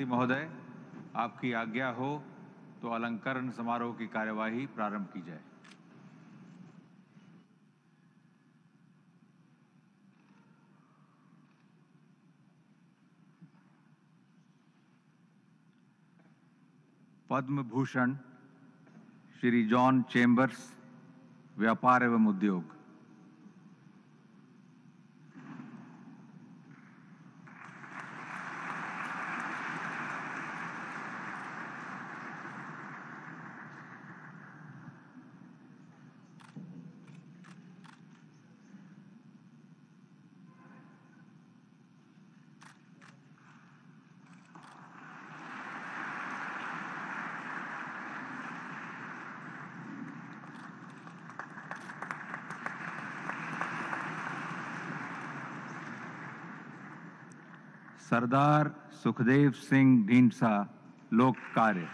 राष्ट्रपति महोदय आपकी आज्ञा हो तो अलंकरण समारोह की कार्यवाही प्रारंभ की जाए पद्म भूषण श्री जॉन चेम्बर्स व्यापार एवं उद्योग सरदार सुखदेव सिंह ढींसा लोक कार्य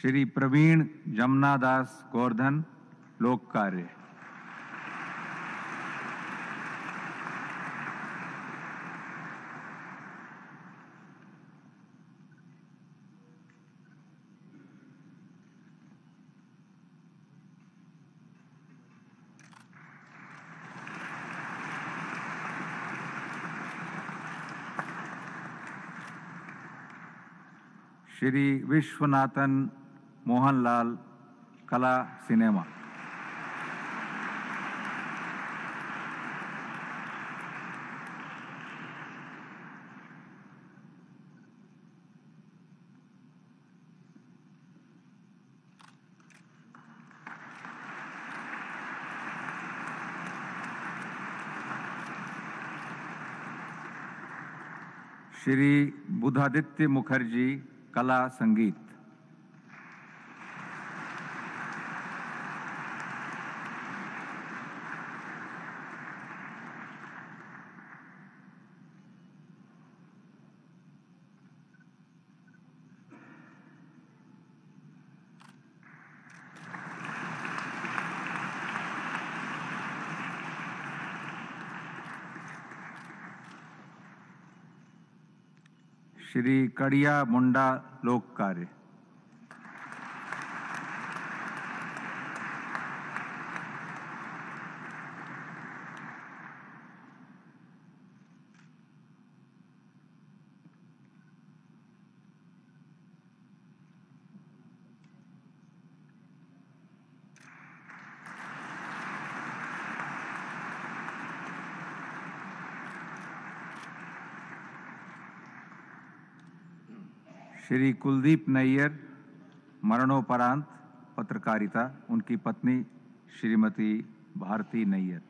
श्री प्रवीण जमनादास गोवर्धन लोक कार्य श्री विश्वनाथन मोहनलाल कला सिनेमा श्री बुधादित्य मुखर्जी कला संगीत श्री कड़िया मुंडा लोक कार्य श्री कुलदीप नैयर मरणोपरांत पत्रकारिता उनकी पत्नी श्रीमती भारती नैयर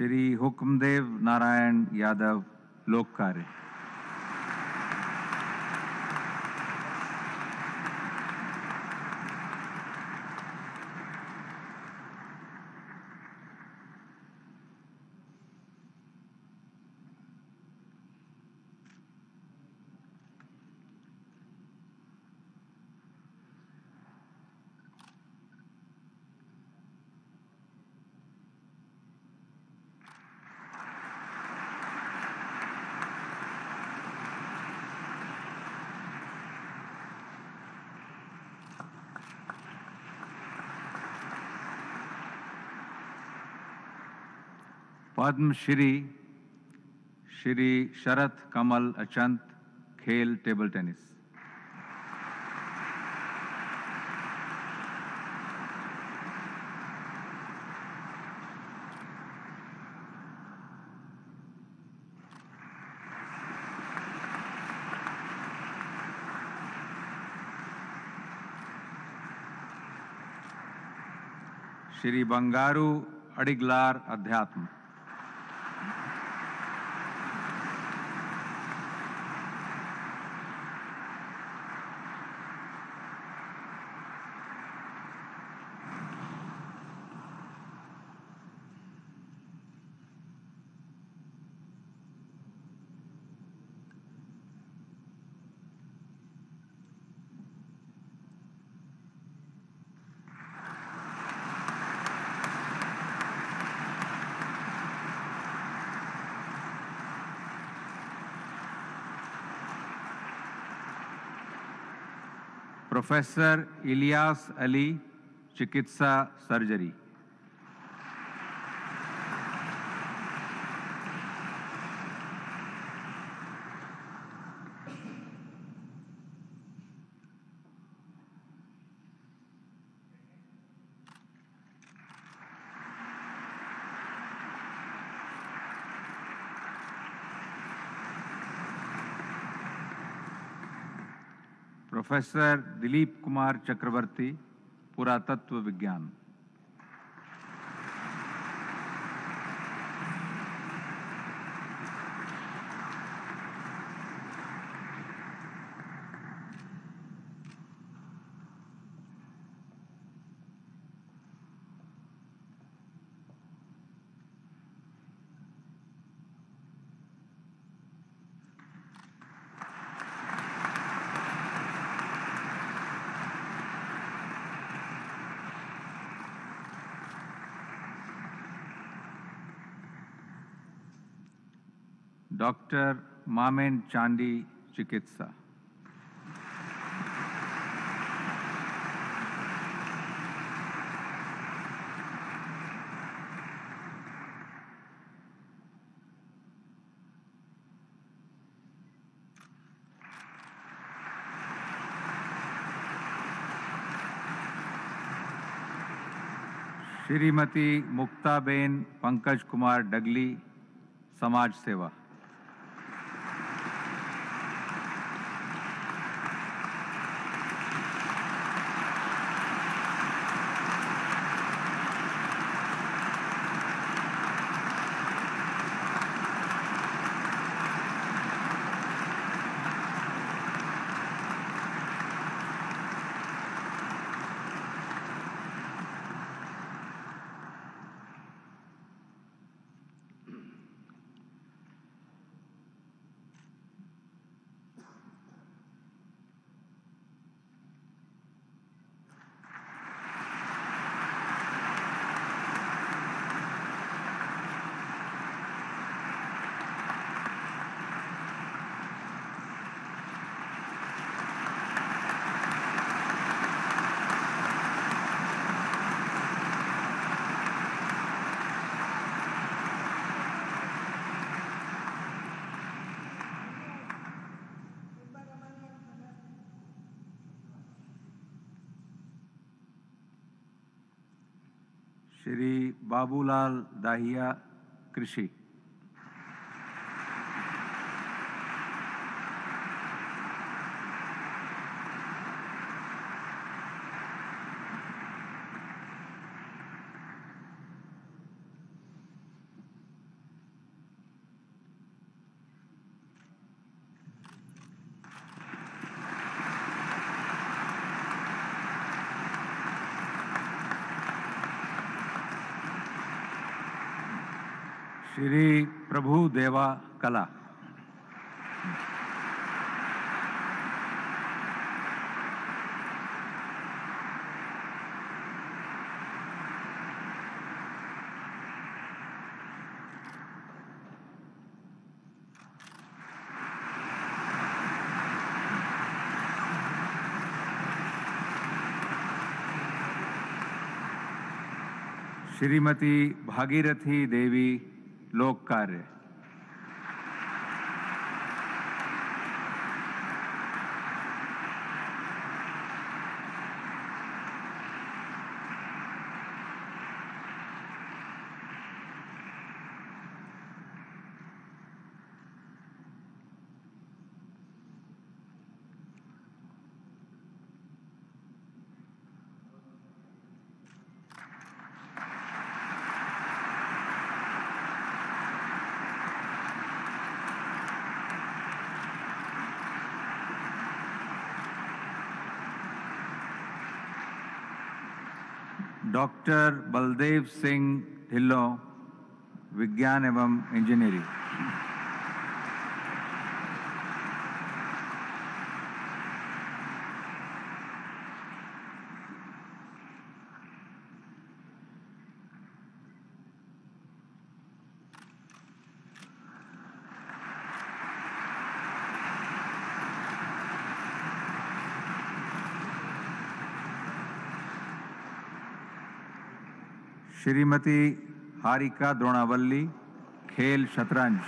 श्री हुक्मदेव नारायण यादव लोक कार्य पद्म श्री श्री कमल अचंत खेल टेबल टेनिस श्री बंगारू अडिगलार अध्यात्म प्रोफेसर इलियास अली चिकित्सा सर्जरी प्रोफेसर दिलीप कुमार चक्रवर्ती पुरातत्व विज्ञान डॉक्टर मामेन चांडी चिकित्सा श्रीमती मुक्ताबेन पंकज कुमार डगली समाज सेवा श्री बाबूलाल दाहिया कृषि देवा कला श्रीमती भागीरथी देवी लोक कार्य डॉक्टर बलदेव सिंह ढिल्लो विज्ञान एवं इंजीनियरिंग श्रीमती हारिका द्रोणावल्ली खेल शतरंज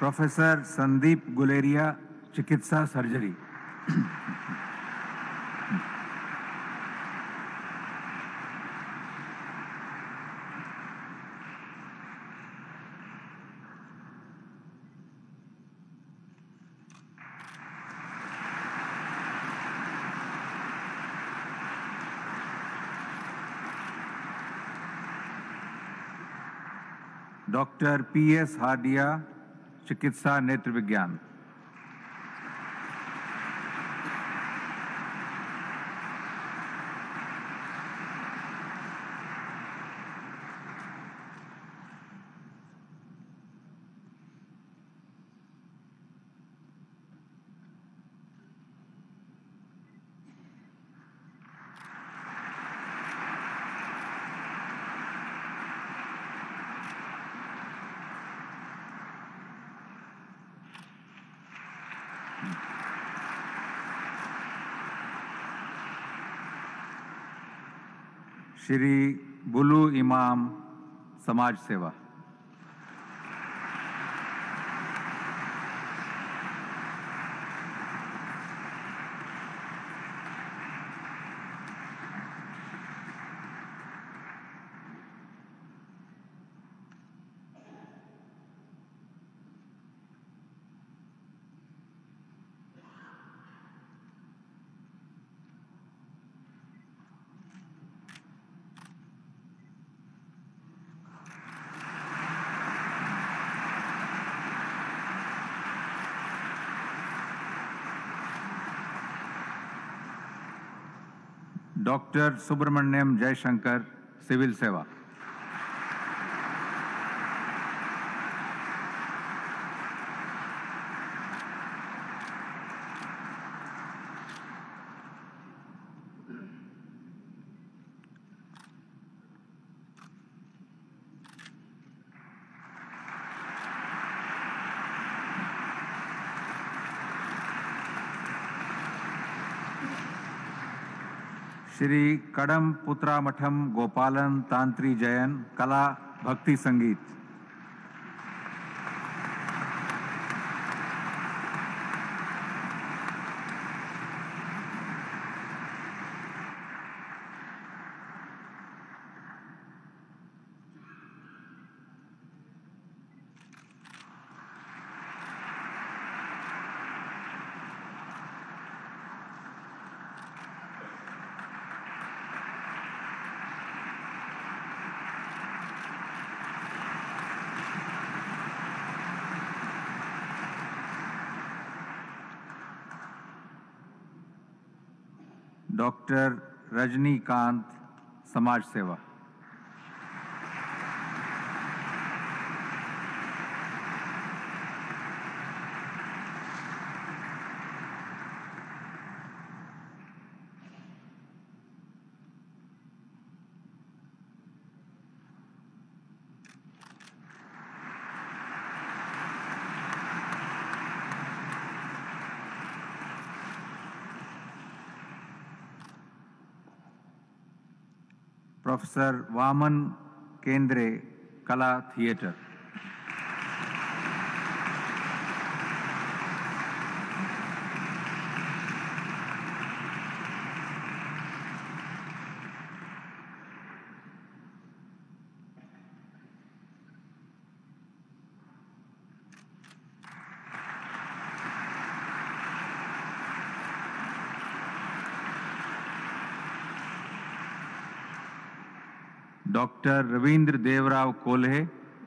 प्रोफेसर संदीप गुलेरिया चिकित्सा surgery doctor P S Hardia चिकित्सा नेत्र विज्ञान श्री बुलू इमाम समाज सेवा डॉक्टर सुब्रमण्यम जयशंकर सिविल सेवा श्री कड़म पुत्रा मठम गोपालन तांत्री जयन कला भक्ति संगीत डॉक्टर रजनीकांत समाज सेवा प्रोफेसर वामन केंद्रे कला थिएटर डॉक्टर रविंद्र देवराव कोल्हे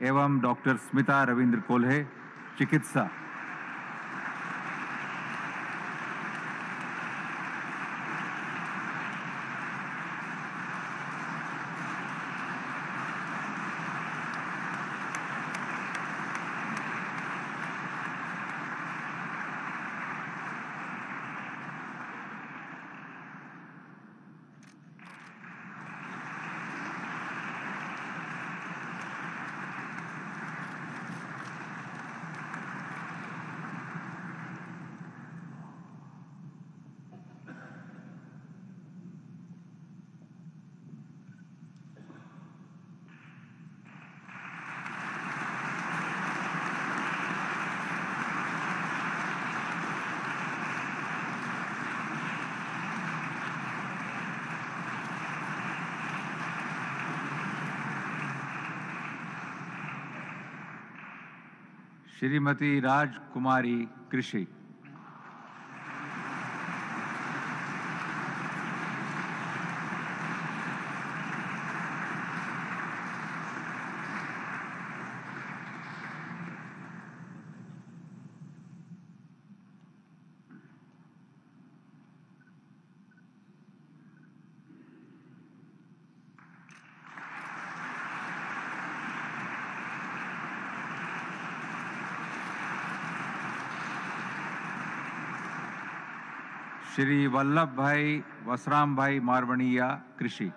एवं डॉक्टर स्मिता रविंद्र कोल्हे चिकित्सा श्रीमती राजकुमारी कृषि श्री वल्लभ भाई वसराम भाई मारवणिया कृषि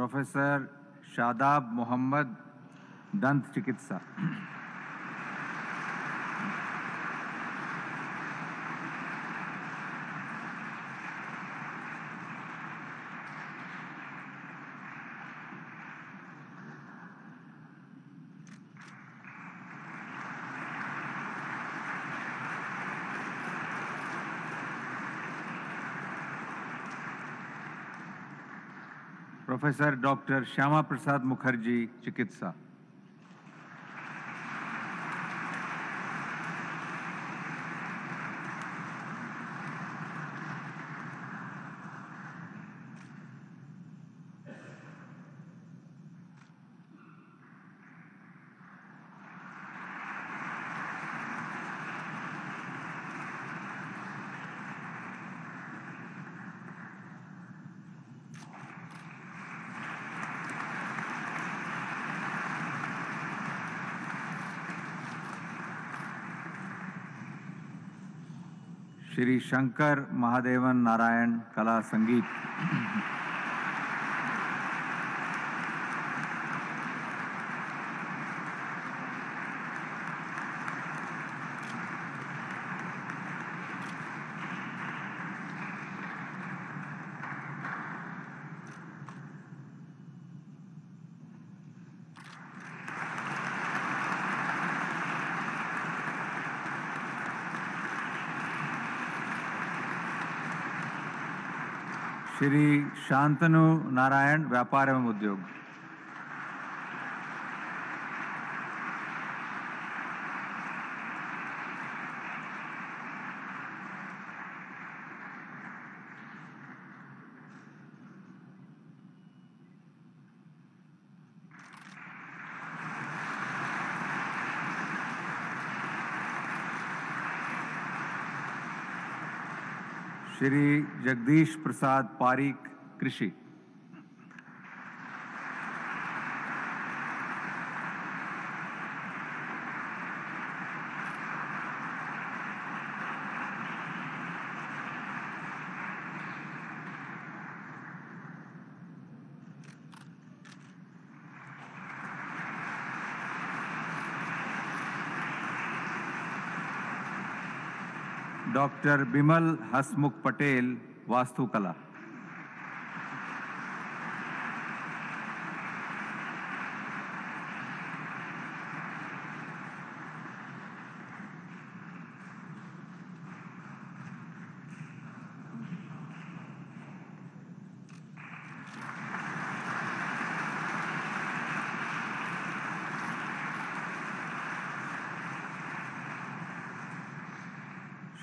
प्रोफेसर शादाब मोहम्मद दंत चिकित्सा प्रोफेसर डॉक्टर श्यामा प्रसाद मुखर्जी चिकित्सा श्री शंकर महादेवन नारायण कला संगीत श्री शांतनु नारायण व्यापार एवं उद्योग श्री जगदीश प्रसाद पारीक कृषि डॉक्टर बिमल हसमुख पटेल वास्तुकला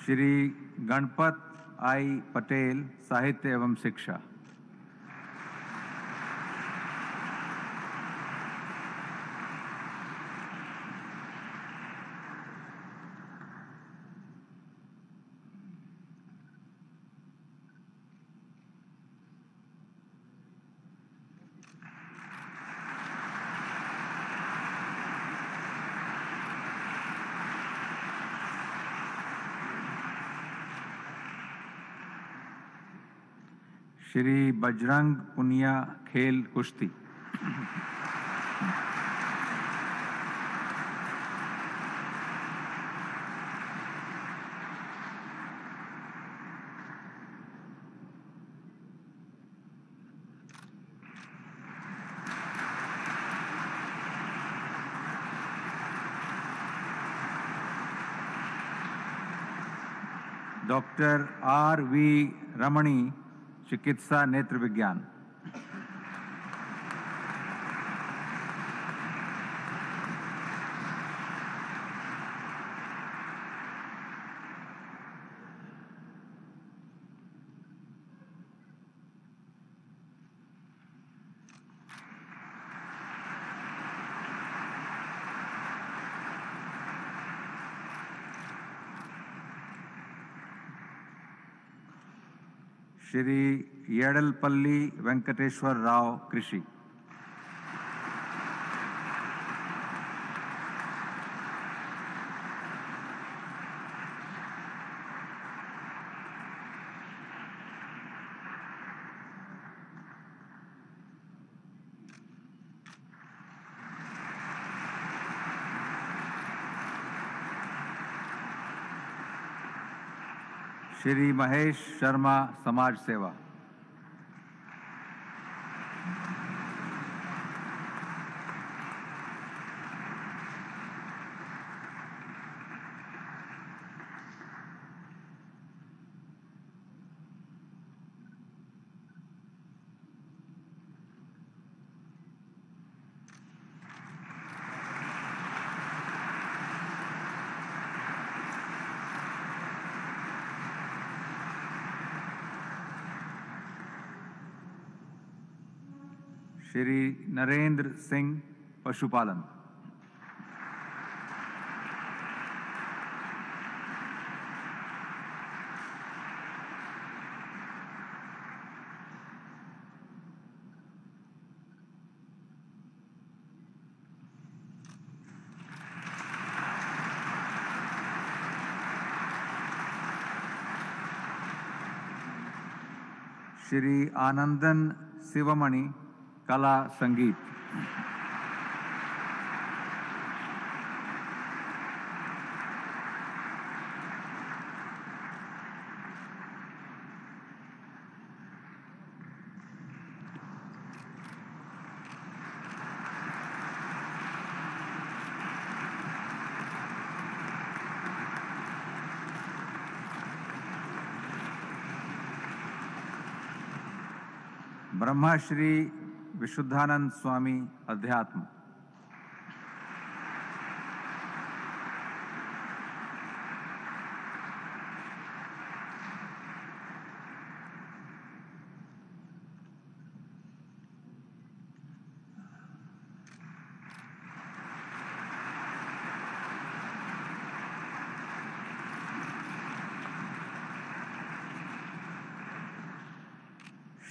श्री गणपत आई पटेल साहित्य एवं शिक्षा श्री बजरंग पुनिया खेल कुश्ती डॉक्टर आर वी रमणी चिकित्सा नेत्र विज्ञान श्री येडलपल्ली वेंकटेश्वर राव कृषि श्री महेश शर्मा समाज सेवा श्री नरेंद्र सिंह पशुपालन Shri Anandan Sivamani Kala sengit, Brahma Vishuddhanand स्वामी अध्यात्म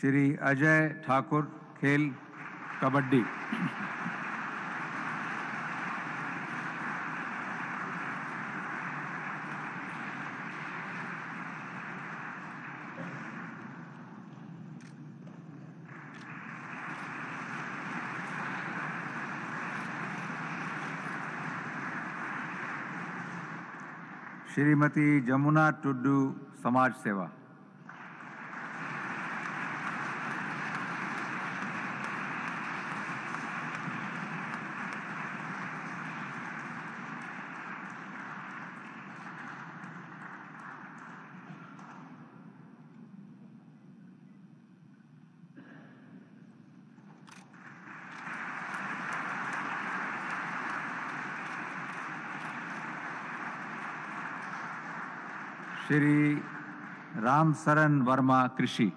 श्री अजय ठाकुर खेल कबड्डी श्रीमती जमुना टुड्डू समाज सेवा श्री राम शरण वर्मा कृषि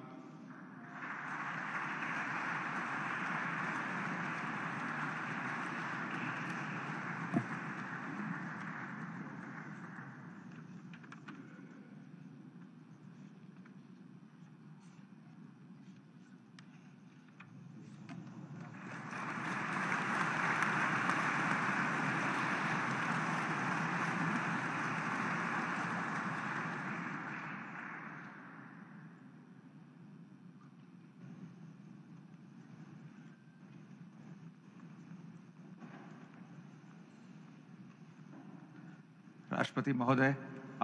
राष्ट्रपति महोदय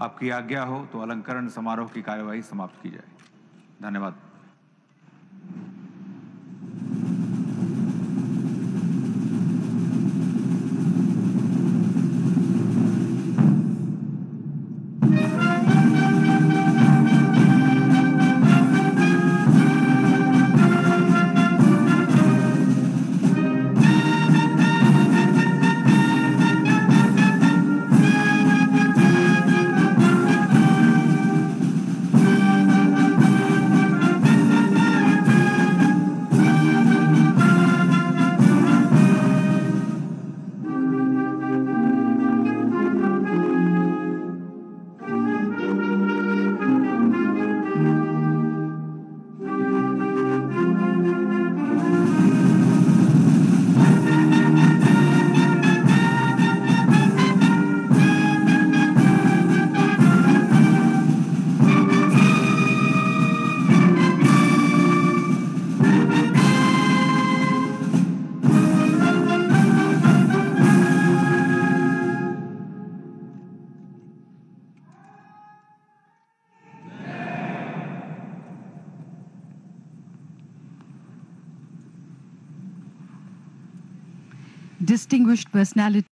आपकी आज्ञा हो तो अलंकरण समारोह की कार्यवाही समाप्त की जाए धन्यवाद distinguished personality